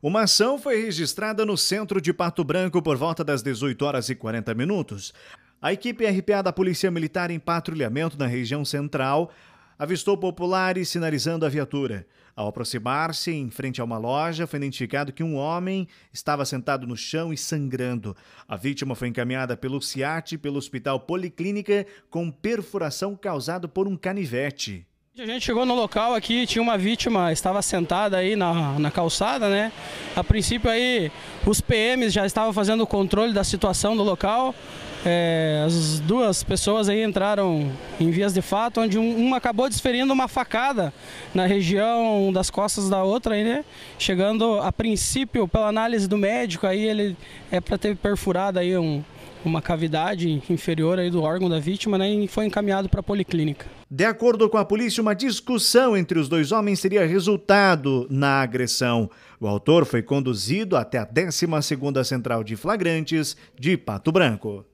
Uma ação foi registrada no centro de Pato Branco por volta das 18 horas e 40 minutos. A equipe RPA da Polícia Militar em patrulhamento na região central avistou populares sinalizando a viatura. Ao aproximar-se em frente a uma loja, foi identificado que um homem estava sentado no chão e sangrando. A vítima foi encaminhada pelo CIAT pelo Hospital Policlínica com perfuração causada por um canivete. A gente chegou no local aqui, tinha uma vítima, estava sentada aí na, na calçada, né? A princípio aí os PMs já estavam fazendo o controle da situação do local. É, as duas pessoas aí entraram em vias de fato, onde um, uma acabou desferindo uma facada na região das costas da outra, aí, né? Chegando a princípio, pela análise do médico, aí ele é para ter perfurado aí um, uma cavidade inferior aí do órgão da vítima né, e foi encaminhado para a policlínica. De acordo com a polícia, uma discussão entre os dois homens teria resultado na agressão. O autor foi conduzido até a 12ª Central de Flagrantes de Pato Branco.